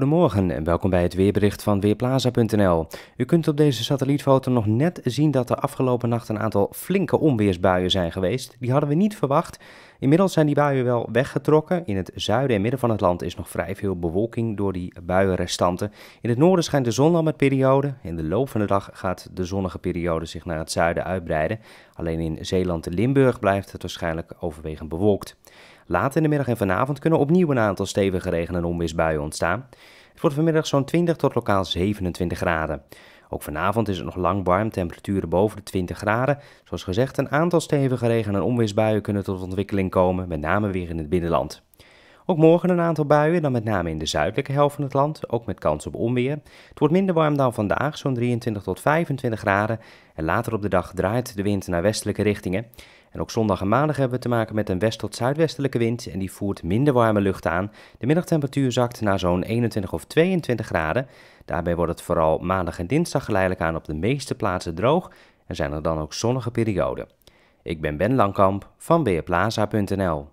Goedemorgen en welkom bij het weerbericht van Weerplaza.nl. U kunt op deze satellietfoto nog net zien dat er afgelopen nacht een aantal flinke onweersbuien zijn geweest. Die hadden we niet verwacht. Inmiddels zijn die buien wel weggetrokken. In het zuiden en midden van het land is nog vrij veel bewolking door die buienrestanten. In het noorden schijnt de zon al met periode. In de loop van de dag gaat de zonnige periode zich naar het zuiden uitbreiden. Alleen in Zeeland en Limburg blijft het waarschijnlijk overwegend bewolkt. Later in de middag en vanavond kunnen opnieuw een aantal stevige regen- en onweersbuien ontstaan. Het wordt vanmiddag zo'n 20 tot lokaal 27 graden. Ook vanavond is het nog lang warm, temperaturen boven de 20 graden. Zoals gezegd, een aantal stevige regen- en onweersbuien kunnen tot ontwikkeling komen, met name weer in het binnenland. Ook morgen een aantal buien, dan met name in de zuidelijke helft van het land, ook met kans op onweer. Het wordt minder warm dan vandaag, zo'n 23 tot 25 graden. En later op de dag draait de wind naar westelijke richtingen. En ook zondag en maandag hebben we te maken met een west- tot zuidwestelijke wind en die voert minder warme lucht aan. De middagtemperatuur zakt naar zo'n 21 of 22 graden. Daarbij wordt het vooral maandag en dinsdag geleidelijk aan op de meeste plaatsen droog en zijn er dan ook zonnige perioden. Ik ben Ben Langkamp van weerplaza.nl.